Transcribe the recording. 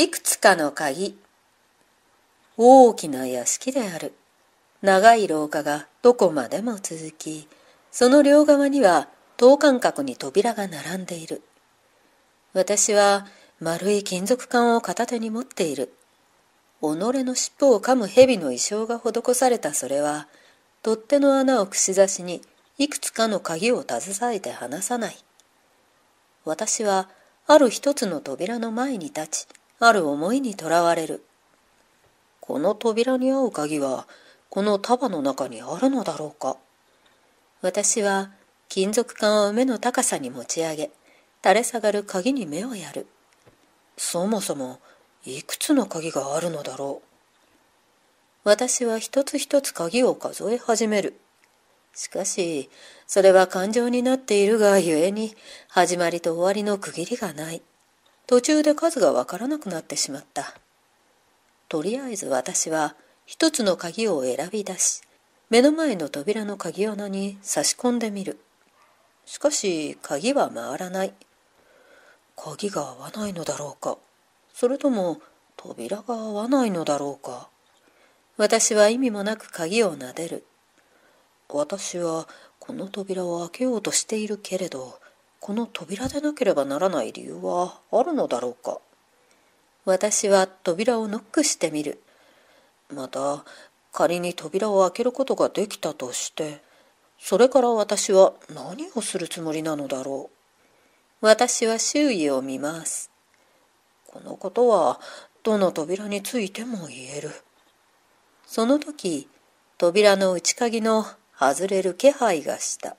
いくつかの鍵。大きな屋敷である。長い廊下がどこまでも続き、その両側には等間隔に扉が並んでいる。私は丸い金属管を片手に持っている。己の尻尾を噛む蛇の意匠が施されたそれは、取っ手の穴を串刺しにいくつかの鍵を携えて離さない。私はある一つの扉の前に立ち、ある思いにとらわれる。この扉に合う鍵は、この束の中にあるのだろうか。私は、金属管を目の高さに持ち上げ、垂れ下がる鍵に目をやる。そもそも、いくつの鍵があるのだろう。私は一つ一つ鍵を数え始める。しかし、それは感情になっているがゆえに、始まりと終わりの区切りがない。途中で数がわからなくなってしまった。とりあえず私は一つの鍵を選び出し、目の前の扉の鍵穴に差し込んでみる。しかし鍵は回らない。鍵が合わないのだろうか。それとも扉が合わないのだろうか。私は意味もなく鍵を撫でる。私はこの扉を開けようとしているけれど、この扉でなければならない理由はあるのだろうか私は扉をノックしてみるまた仮に扉を開けることができたとしてそれから私は何をするつもりなのだろう私は周囲を見ますこのことはどの扉についても言えるその時扉の内鍵の外れる気配がした